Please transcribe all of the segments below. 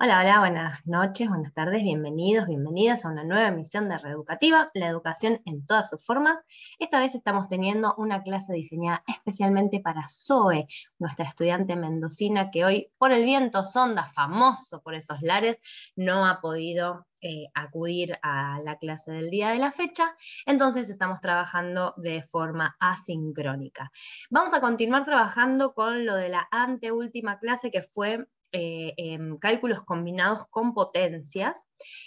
Hola, hola, buenas noches, buenas tardes, bienvenidos, bienvenidas a una nueva emisión de Reeducativa, la educación en todas sus formas. Esta vez estamos teniendo una clase diseñada especialmente para Zoe, nuestra estudiante mendocina que hoy, por el viento sonda, famoso por esos lares, no ha podido eh, acudir a la clase del día de la fecha, entonces estamos trabajando de forma asincrónica. Vamos a continuar trabajando con lo de la anteúltima clase que fue eh, cálculos combinados con potencias.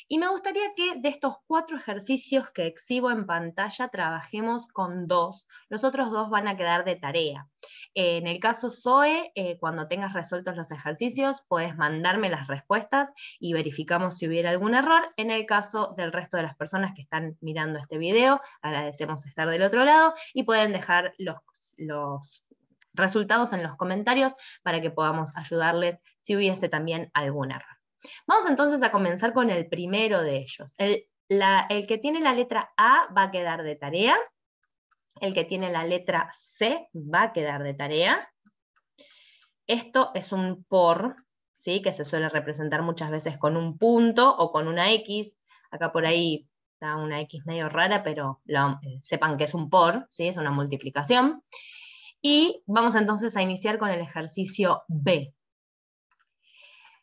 Y me gustaría que de estos cuatro ejercicios que exhibo en pantalla trabajemos con dos. Los otros dos van a quedar de tarea. Eh, en el caso SOE, eh, cuando tengas resueltos los ejercicios, puedes mandarme las respuestas y verificamos si hubiera algún error. En el caso del resto de las personas que están mirando este video, agradecemos estar del otro lado y pueden dejar los, los resultados en los comentarios para que podamos ayudarles si hubiese también alguna error. Vamos entonces a comenzar con el primero de ellos. El, que tiene la letra A va a quedar de tarea, el que tiene la letra C va a quedar de tarea. Esto es un por, ¿sí? que se suele representar muchas veces con un punto o con una X. Acá por ahí está una X medio rara, pero eh, sepan que es un por, ¿sí? es una multiplicación. Y vamos entonces a iniciar con el ejercicio B.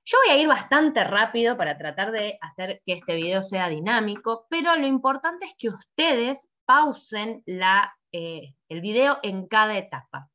Yo voy a ir bastante rápido para tratar de hacer que este video sea dinámico, pero lo importante es que ustedes pausen eh, el video en cada etapa.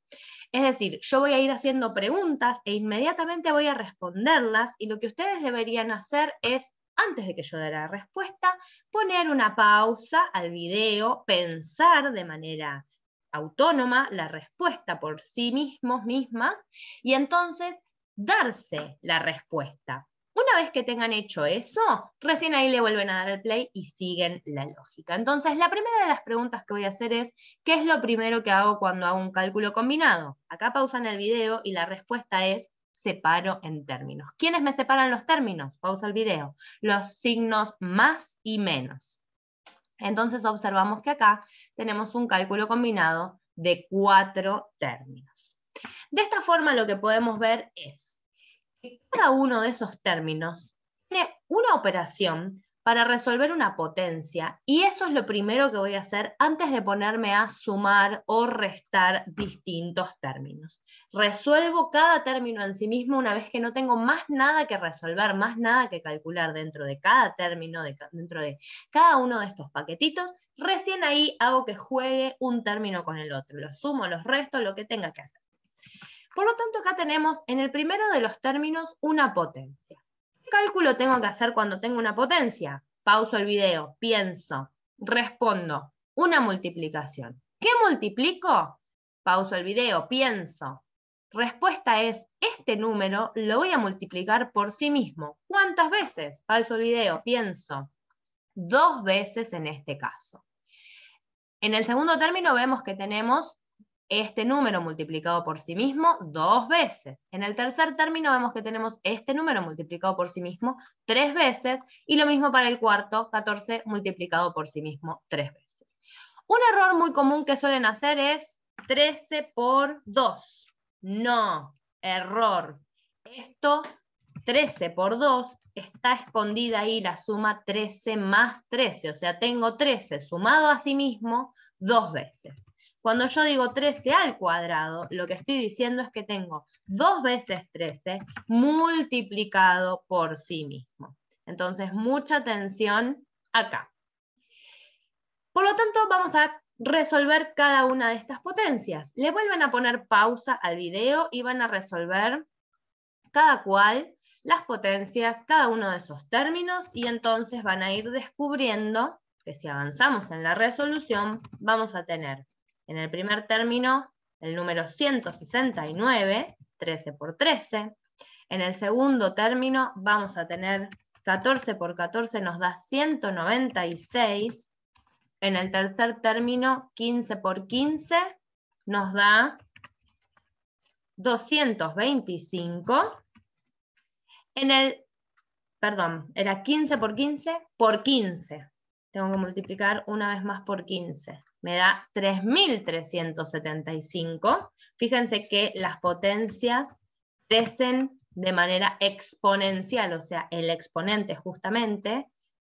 Es decir, yo voy a ir haciendo preguntas e inmediatamente voy a responderlas y lo que ustedes deberían hacer es, antes de que yo dé la respuesta, poner una pausa al video, pensar de manera autónoma, la respuesta por sí mismos, mismas, y entonces darse la respuesta. Una vez que tengan hecho eso, recién ahí le vuelven a dar el play y siguen la lógica. Entonces, la primera de las preguntas que voy a hacer es, ¿qué es lo primero que hago cuando hago un cálculo combinado? Acá pausan el video y la respuesta es, separo en términos. ¿Quiénes me separan los términos? Pausa el video. Los signos más y menos. Entonces observamos que acá tenemos un cálculo combinado de cuatro términos. De esta forma lo que podemos ver es que cada uno de esos términos tiene una operación para resolver una potencia. Y eso es lo primero que voy a hacer antes de ponerme a sumar o restar distintos términos. Resuelvo cada término en sí mismo una vez que no tengo más nada que resolver, más nada que calcular dentro de cada término, dentro de cada uno de estos paquetitos. Recién ahí hago que juegue un término con el otro. lo sumo, los resto, lo que tenga que hacer. Por lo tanto, acá tenemos en el primero de los términos una potencia cálculo tengo que hacer cuando tengo una potencia? Pauso el video, pienso, respondo, una multiplicación. ¿Qué multiplico? Pauso el video, pienso. Respuesta es, este número lo voy a multiplicar por sí mismo. ¿Cuántas veces? Pauso el video, pienso. Dos veces en este caso. En el segundo término vemos que tenemos este número multiplicado por sí mismo dos veces. En el tercer término vemos que tenemos este número multiplicado por sí mismo tres veces y lo mismo para el cuarto, 14 multiplicado por sí mismo tres veces. Un error muy común que suelen hacer es 13 por 2. No, error. Esto, 13 por 2, está escondida ahí la suma 13 más 13. O sea, tengo 13 sumado a sí mismo dos veces. Cuando yo digo 13 al cuadrado, lo que estoy diciendo es que tengo dos veces 13 multiplicado por sí mismo. Entonces, mucha atención acá. Por lo tanto, vamos a resolver cada una de estas potencias. Le vuelven a poner pausa al video y van a resolver cada cual las potencias, cada uno de esos términos, y entonces van a ir descubriendo que si avanzamos en la resolución, vamos a tener en el primer término, el número 169, 13 por 13. En el segundo término vamos a tener 14 por 14 nos da 196. En el tercer término, 15 por 15 nos da 225. En el, perdón, era 15 por 15 por 15. Tengo que multiplicar una vez más por 15 me da 3.375. Fíjense que las potencias crecen de manera exponencial, o sea, el exponente justamente,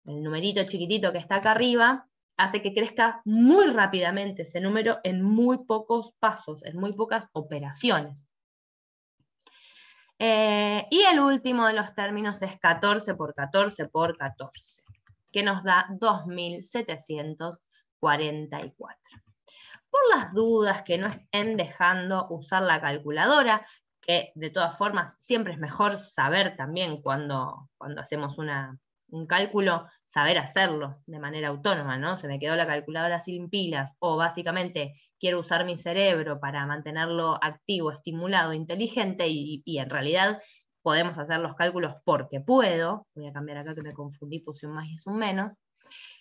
el numerito chiquitito que está acá arriba, hace que crezca muy rápidamente ese número en muy pocos pasos, en muy pocas operaciones. Eh, y el último de los términos es 14 por 14 por 14, que nos da 2.700. 44. Por las dudas que no estén dejando usar la calculadora, que de todas formas siempre es mejor saber también cuando, cuando hacemos un cálculo, saber hacerlo de manera autónoma, ¿no? Se me quedó la calculadora sin pilas o básicamente quiero usar mi cerebro para mantenerlo activo, estimulado, inteligente y, en realidad podemos hacer los cálculos porque puedo. Voy a cambiar acá que me confundí, puse un más y es un menos.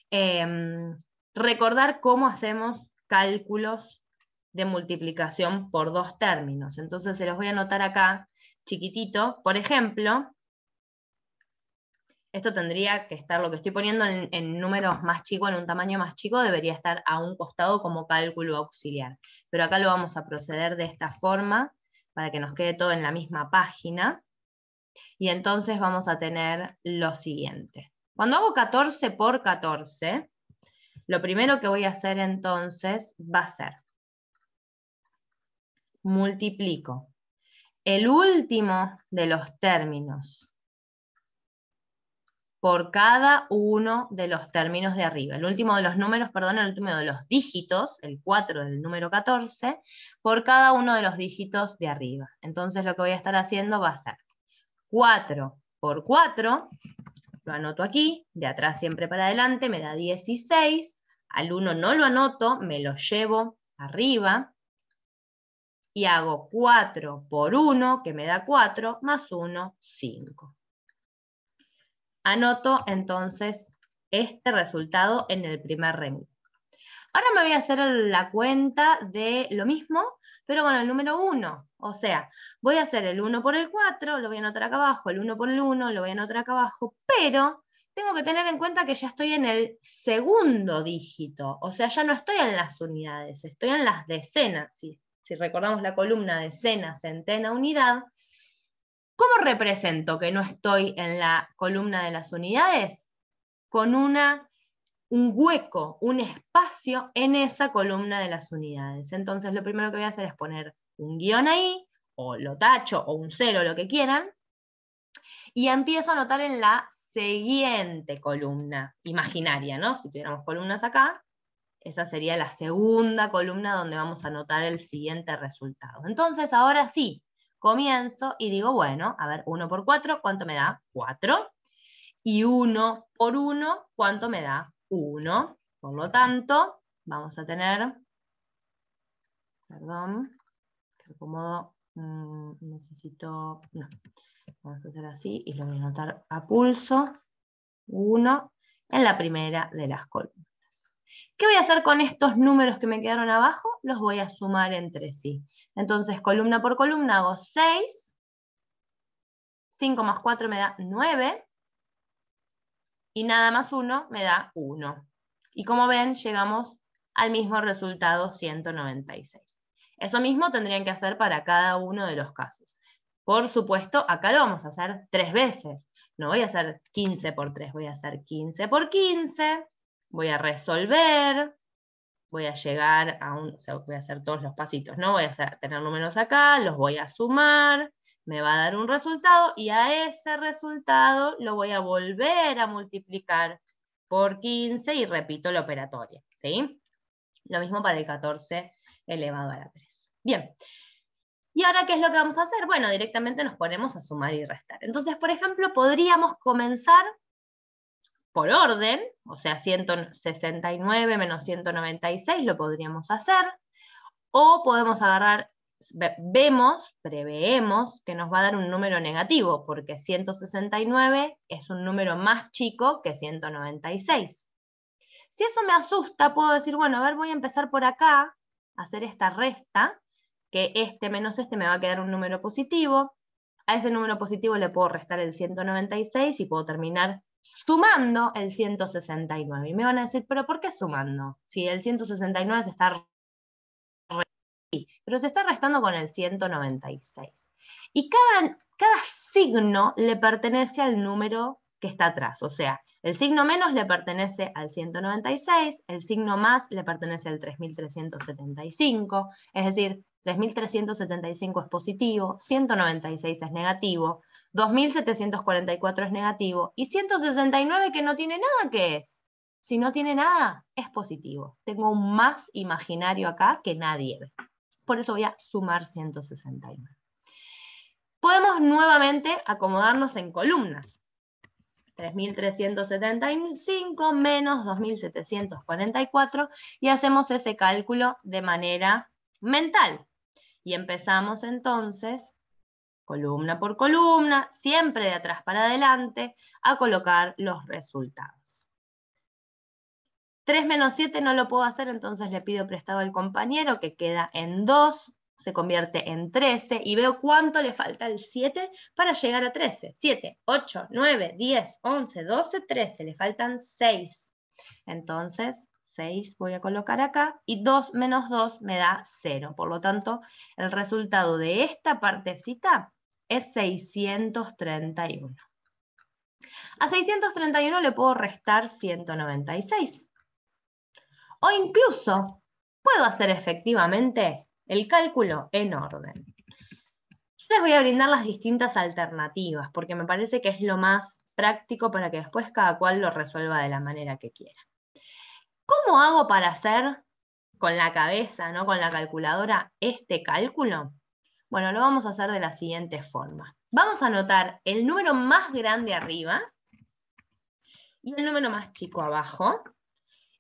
Em, recordar cómo hacemos cálculos de multiplicación por dos términos. Entonces se los voy a anotar acá, chiquitito. Por ejemplo, esto tendría que estar, lo que estoy poniendo en, en, números más chicos, en un tamaño más chico, debería estar a un costado como cálculo auxiliar. Pero acá lo vamos a proceder de esta forma, para que nos quede todo en la misma página. Y entonces vamos a tener lo siguiente. Cuando hago 14 por 14, lo primero que voy a hacer entonces va a ser, multiplico el último de los términos por cada uno de los términos de arriba. El último de los números, perdón, el último de los dígitos, el 4 del número 14, por cada uno de los dígitos de arriba. Entonces lo que voy a estar haciendo va a ser 4 por 4, lo anoto aquí, de atrás siempre para adelante, me da 16, al 1 no lo anoto, me lo llevo arriba y hago 4 por 1, que me da 4, más 1, 5. Anoto entonces este resultado en el primer renglón. Ahora me voy a hacer la cuenta de lo mismo, pero con el número 1. O sea, voy a hacer el 1 por el 4, lo voy a anotar acá abajo, el 1 por el 1, lo voy a anotar acá abajo, pero tengo que tener en cuenta que ya estoy en el segundo dígito, o sea, ya no estoy en las unidades, estoy en las decenas. Si, recordamos la columna decena, centena, unidad, ¿cómo represento que no estoy en la columna de las unidades? Con una, un hueco, un espacio en esa columna de las unidades. Entonces, lo primero que voy a hacer es poner un guión ahí, o lo tacho, o un cero, lo que quieran, y empiezo a anotar en la siguiente columna imaginaria, ¿no? Si tuviéramos columnas acá, esa sería la segunda columna donde vamos a anotar el siguiente resultado. Entonces, ahora sí, comienzo y digo, bueno, a ver, 1 por 4, ¿cuánto me da? 4. Y 1 por 1, ¿cuánto me da? 1. Por lo tanto, vamos a tener, perdón, que acomodo Mm, necesito, no, vamos a hacer así y lo voy a anotar a pulso, 1, en la primera de las columnas. ¿Qué voy a hacer con estos números que me quedaron abajo? Los voy a sumar entre sí. Entonces, columna por columna hago 6, 5 más 4 me da 9, y nada más 1 me da 1. Y como ven, llegamos al mismo resultado 196. Eso mismo tendrían que hacer para cada uno de los casos. Por supuesto, acá lo vamos a hacer tres veces. No voy a hacer 15 por 3, voy a hacer 15 por 15, voy a resolver, voy a llegar a un, voy a hacer todos los pasitos, ¿no? Voy a tener números acá, los voy a sumar, me va a dar un resultado y a ese resultado lo voy a volver a multiplicar por 15 y repito la operatoria, ¿sí? Lo mismo para el 14 elevado a la 3. Bien. ¿Y ahora qué es lo que vamos a hacer? Bueno, directamente nos ponemos a sumar y restar. Entonces, por ejemplo, podríamos comenzar por orden, o sea, 169 menos 196 lo podríamos hacer, o podemos agarrar, vemos, preveemos que nos va a dar un número negativo, porque 169 es un número más chico que 196. Si eso me asusta, puedo decir, bueno, a ver, voy a empezar por acá, hacer esta resta, que este menos este me va a quedar un número positivo. A ese número positivo le puedo restar el 196 y puedo terminar sumando el 169. Y me van a decir, pero ¿por qué sumando? Si el 169 se está pero se está restando con el 196. Y cada, cada signo le pertenece al número que está atrás, o sea, el signo menos le pertenece al 196, el signo más le pertenece al 3375, es decir, 3.375 es positivo, 196 es negativo, 2.744 es negativo y 169 que no tiene nada que es. Si no tiene nada, es positivo. Tengo un más imaginario acá que nadie ve. Por eso voy a sumar 169. Podemos nuevamente acomodarnos en columnas. 3.375 menos 2.744 y hacemos ese cálculo de manera mental. Y empezamos entonces, columna por columna, siempre de atrás para adelante, a colocar los resultados. 3 menos 7 no lo puedo hacer, entonces le pido prestado al compañero que queda en 2, se convierte en 13 y veo cuánto le falta al 7 para llegar a 13. 7, 8, 9, 10, 11, 12, 13, le faltan 6. Entonces voy a colocar acá, y 2 menos 2 me da 0. Por lo tanto, el resultado de esta partecita es 631. A 631 le puedo restar 196. O incluso puedo hacer efectivamente el cálculo en orden. les voy a brindar las distintas alternativas, porque me parece que es lo más práctico para que después cada cual lo resuelva de la manera que quiera. ¿Cómo hago para hacer con la cabeza, ¿no? con la calculadora, este cálculo? Bueno, lo vamos a hacer de la siguiente forma. Vamos a anotar el número más grande arriba y el número más chico abajo.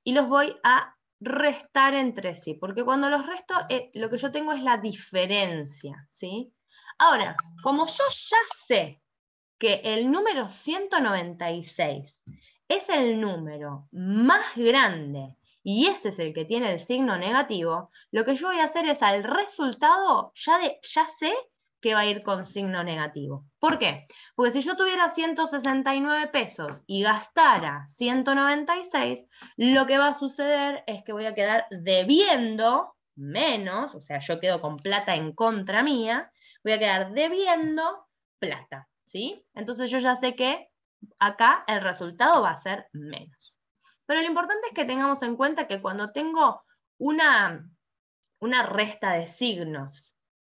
Y los voy a restar entre sí, porque cuando los resto, eh, lo que yo tengo es la diferencia. ¿sí? Ahora, como yo ya sé que el número 196 es el número más grande y ese es el que tiene el signo negativo, lo que yo voy a hacer es al resultado, ya, de, ya sé que va a ir con signo negativo. ¿Por qué? Porque si yo tuviera 169 pesos y gastara 196, lo que va a suceder es que voy a quedar debiendo menos, o sea, yo quedo con plata en contra mía, voy a quedar debiendo plata, ¿sí? Entonces yo ya sé que acá el resultado va a ser menos. Pero lo importante es que tengamos en cuenta que cuando tengo una, una resta de signos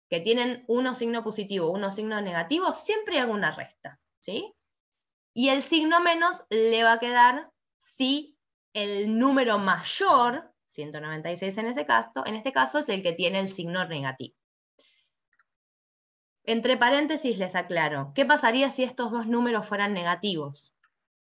que tienen uno signo positivo, uno signo negativo, siempre hago una resta. ¿sí? Y el signo menos le va a quedar si el número mayor, 196 en, ese caso, en este caso, es el que tiene el signo negativo. Entre paréntesis les aclaro, ¿qué pasaría si estos dos números fueran negativos?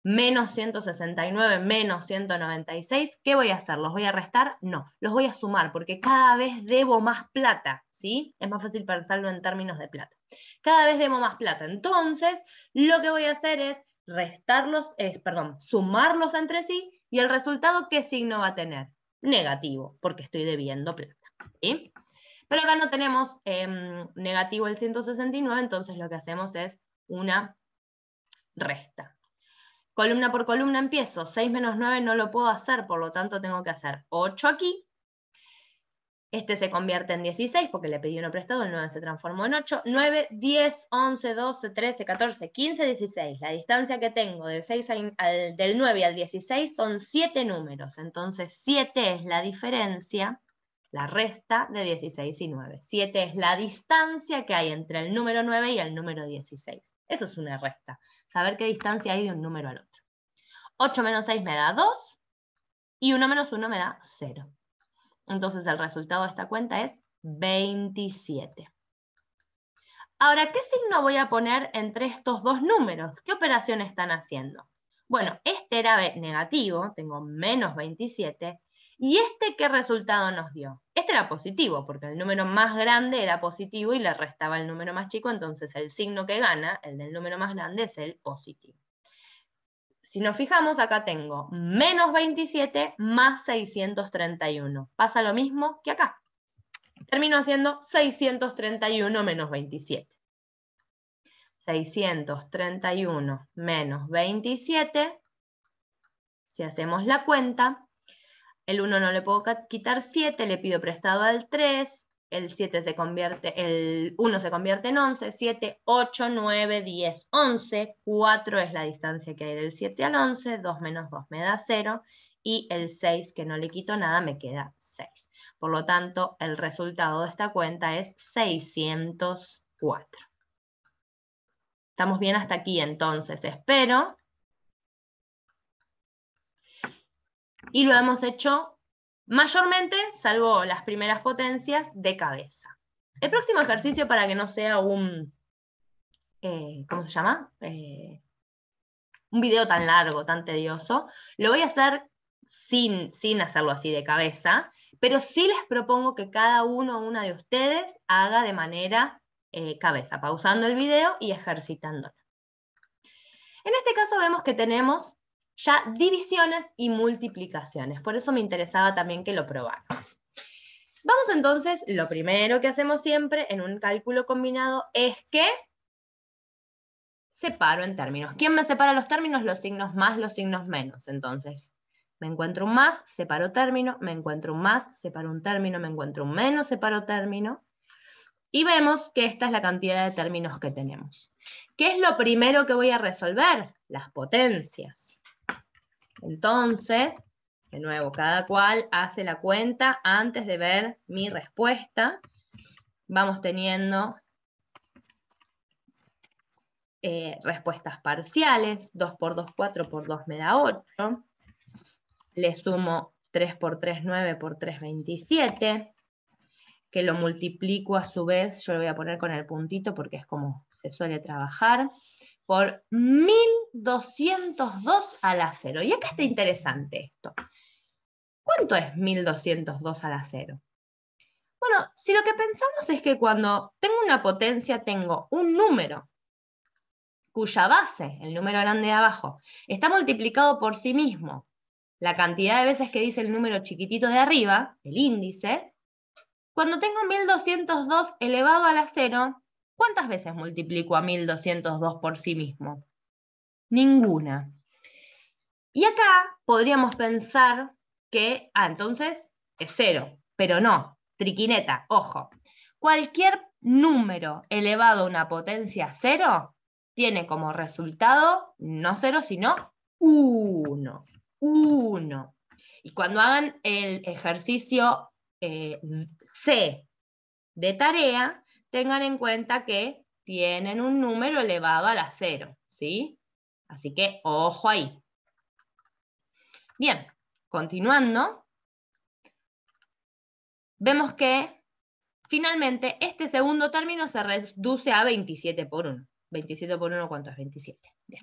Menos 169, menos 196, ¿qué voy a hacer? ¿Los voy a restar? No, los voy a sumar porque cada vez debo más plata, ¿sí? Es más fácil pensarlo en términos de plata. Cada vez debo más plata. Entonces, lo que voy a hacer es restarlos, es, perdón, sumarlos entre sí y el resultado, ¿qué signo va a tener? Negativo, porque estoy debiendo plata. ¿sí? Pero acá no tenemos em, negativo el 169, entonces lo que hacemos es una resta. Columna por columna empiezo. 6 menos 9 no lo puedo hacer, por lo tanto tengo que hacer 8 aquí. Este se convierte en 16 porque le pedí uno prestado, el 9 se transformó en 8. 9, 10, 11, 12, 13, 14, 15, 16. La distancia que tengo 6 del 9 al 16 son 7 números. Entonces 7 es la diferencia la resta de 16 y 9. 7 es la distancia que hay entre el número 9 y el número 16. Eso es una resta, saber qué distancia hay de un número al otro. 8 menos 6 me da 2 y 1 menos 1 me da 0. Entonces el resultado de esta cuenta es 27. Ahora, ¿qué signo voy a poner entre estos dos números? ¿Qué operación están haciendo? Bueno, este era negativo, tengo menos 27, ¿Y este qué resultado nos dio? Este era positivo, porque el número más grande era positivo y le restaba el número más chico, entonces el signo que gana, el del número más grande, es el positivo. Si nos fijamos, acá tengo menos 27 más 631. Pasa lo mismo que acá. Termino haciendo 631 menos 27. 631 menos 27, si hacemos la cuenta, el 1 no le puedo quitar 7, le pido prestado al 3, el 7 se convierte, el 1 se convierte en 11, 7, 8, 9, 10, 11, 4 es la distancia que hay del 7 al 11, 2 menos 2 me da 0, y el 6 que no le quito nada me queda 6. Por lo tanto, el resultado de esta cuenta es 604. ¿Estamos bien hasta aquí entonces? Espero y lo hemos hecho mayormente, salvo las primeras potencias, de cabeza. El próximo ejercicio para que no sea un, eh, ¿cómo se llama? Eh, un video tan largo, tan tedioso, lo voy a hacer sin, sin hacerlo así de cabeza, pero sí les propongo que cada uno o una de ustedes haga de manera eh, cabeza, pausando el video y ejercitándolo. En este caso vemos que tenemos ya divisiones y multiplicaciones. Por eso me interesaba también que lo probáramos. Vamos entonces, lo primero que hacemos siempre en un cálculo combinado es que separo en términos. ¿Quién me separa los términos? Los signos más, los signos menos. Entonces, me encuentro un más, separo término, me encuentro un más, separo un término, me encuentro un menos, separo término. Y vemos que esta es la cantidad de términos que tenemos. ¿Qué es lo primero que voy a resolver? Las potencias. Entonces, de nuevo, cada cual hace la cuenta antes de ver mi respuesta. Vamos teniendo eh, respuestas parciales. 2 por 2, 4 por 2 me da 8. Le sumo 3 por 3, 9 por 3, 27 que lo multiplico a su vez, yo lo voy a poner con el puntito porque es como se suele trabajar por 1202 a la 0. Y acá está interesante esto. ¿Cuánto es 1202 la 0? Bueno, si lo que pensamos es que cuando tengo una potencia tengo un número cuya base, el número grande de abajo, está multiplicado por sí mismo, la cantidad de veces que dice el número chiquitito de arriba, el índice, cuando tengo 1202 elevado a la cero, ¿Cuántas veces multiplico a 1202 por sí mismo? Ninguna. Y acá podríamos pensar que, ah, entonces es cero, pero no, triquineta, ojo. Cualquier número elevado a una potencia cero tiene como resultado no cero, sino uno. Uno. Y cuando hagan el ejercicio eh, C de tarea, tengan en cuenta que tienen un número elevado a la cero, ¿sí? Así que ojo ahí. Bien, continuando, vemos que finalmente este segundo término se reduce a 27 por 1. 27 por 1, ¿cuánto es? 27. Bien.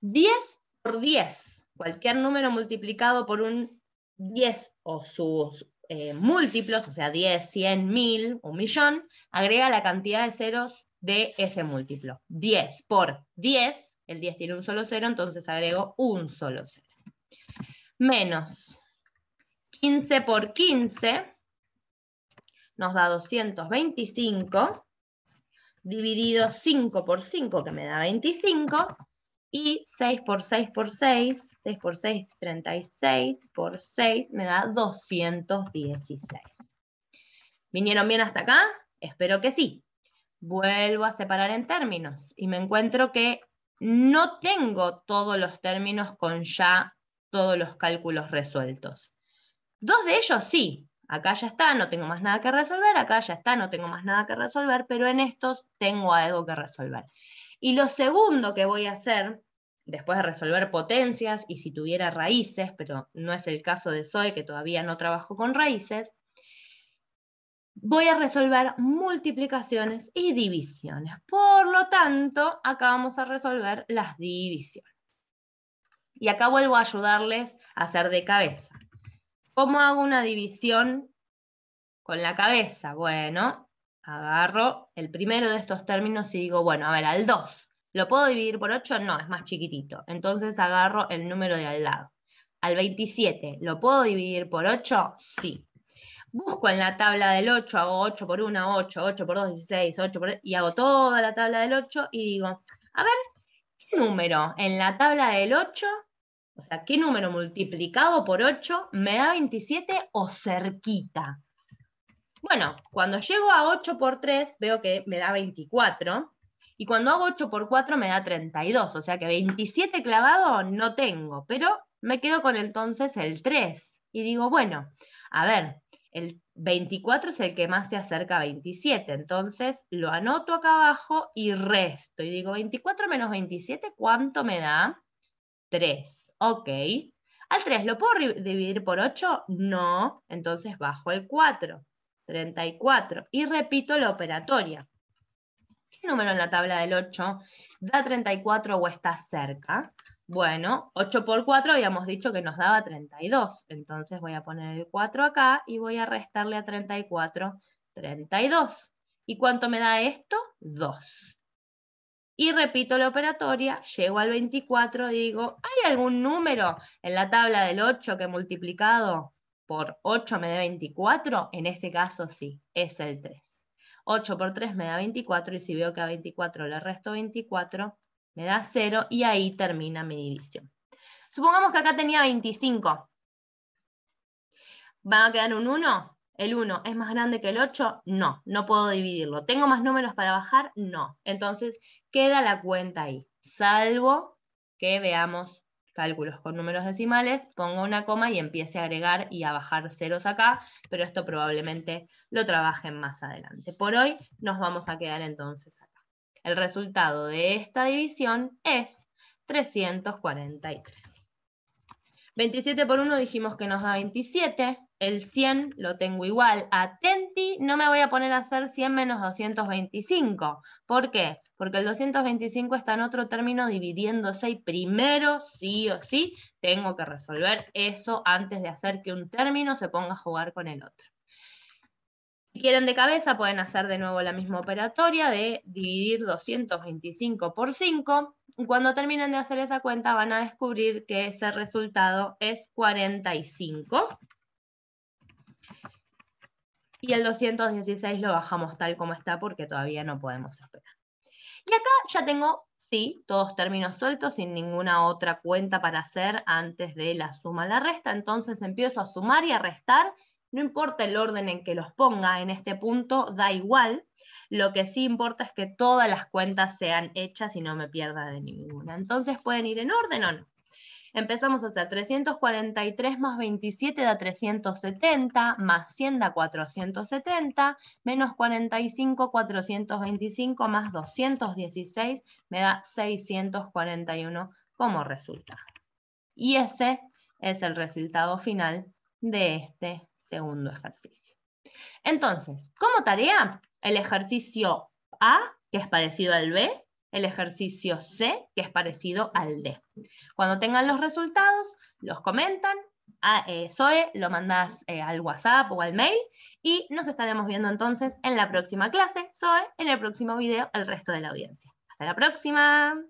10 por 10, cualquier número multiplicado por un 10 o su eh, múltiplos, o sea, 10, 100, 1000, 1 millón, agrega la cantidad de ceros de ese múltiplo. 10 por 10, el 10 tiene un solo cero, entonces agrego un solo cero. Menos 15 por 15 nos da 225, dividido 5 por 5, que me da 25, y 6 por 6 por 6, 6 por 6 36, por 6 me da 216. ¿Vinieron bien hasta acá? Espero que sí. Vuelvo a separar en términos y me encuentro que no tengo todos los términos con ya todos los cálculos resueltos. Dos de ellos sí, acá ya está, no tengo más nada que resolver, acá ya está, no tengo más nada que resolver, pero en estos tengo algo que resolver. Y lo segundo que voy a hacer, después de resolver potencias y si tuviera raíces, pero no es el caso de Zoe, que todavía no trabajo con raíces, voy a resolver multiplicaciones y divisiones. Por lo tanto, acá vamos a resolver las divisiones. Y acá vuelvo a ayudarles a hacer de cabeza. ¿Cómo hago una división con la cabeza? Bueno, agarro el primero de estos términos y digo, bueno, a ver, al 2, ¿lo puedo dividir por 8? No, es más chiquitito. Entonces agarro el número de al lado. Al 27, ¿lo puedo dividir por 8? Sí. Busco en la tabla del 8, hago 8 por 1, 8, 8 por 2, 16, 8 por... Y hago toda la tabla del 8 y digo, a ver, ¿qué número en la tabla del 8 o sea, ¿qué número multiplicado por 8 me da 27 o cerquita? Bueno, cuando llego a 8 por 3 veo que me da 24 y cuando hago 8 por 4 me da 32, o sea que 27 clavado no tengo, pero me quedo con entonces el 3 y digo, bueno, a ver, el 24 es el que más se acerca a 27, entonces lo anoto acá abajo y resto. Y digo, 24 menos 27, ¿cuánto me da? 3. Ok. Al 3, ¿lo puedo dividir por 8? No, entonces bajo el 4. 34. Y repito la operatoria. ¿Qué número en la tabla del 8 da 34 o está cerca? Bueno, 8 por 4 habíamos dicho que nos daba 32. Entonces voy a poner el 4 acá y voy a restarle a 34, 32. ¿Y cuánto me da esto? 2. Y repito la operatoria, llego al 24, digo, ¿hay algún número en la tabla del 8 que multiplicado por 8 me da 24, en este caso sí, es el 3. 8 por 3 me da 24 y si veo que a 24 le resto 24, me da 0 y ahí termina mi división. Supongamos que acá tenía 25. ¿Va a quedar un 1? ¿El 1 es más grande que el 8? No, no puedo dividirlo. ¿Tengo más números para bajar? No. Entonces queda la cuenta ahí, salvo que veamos cálculos con números decimales, pongo una coma y empiece a agregar y a bajar ceros acá, pero esto probablemente lo trabajen más adelante. Por hoy nos vamos a quedar entonces acá. El resultado de esta división es 343. 27 por 1 dijimos que nos da 27, el 100 lo tengo igual. Atenti, no me voy a poner a hacer 100 menos 225. ¿Por qué? Porque el 225 está en otro término dividiéndose y primero, sí o sí, tengo que resolver eso antes de hacer que un término se ponga a jugar con el otro. Si quieren de cabeza, pueden hacer de nuevo la misma operatoria de dividir 225 por 5. Cuando terminen de hacer esa cuenta, van a descubrir que ese resultado es 45 y el 216 lo bajamos tal como está porque todavía no podemos esperar. Y acá ya tengo, sí, todos términos sueltos sin ninguna otra cuenta para hacer antes de la suma la resta, entonces empiezo a sumar y a restar, no importa el orden en que los ponga, en este punto da igual, lo que sí importa es que todas las cuentas sean hechas y no me pierda de ninguna. Entonces pueden ir en orden o no. Empezamos a hacer 343 más 27 da 370, más 100 da 470, menos 45, 425 más 216 me da 641 como resultado. Y ese es el resultado final de este segundo ejercicio. Entonces, como tarea, el ejercicio A, que es parecido al B, el ejercicio C, que es parecido al D. Cuando tengan los resultados, los comentan. A eh, Zoe lo mandas eh, al WhatsApp o al mail y nos estaremos viendo entonces en la próxima clase, Zoe, en el próximo video, el resto de la audiencia. Hasta la próxima.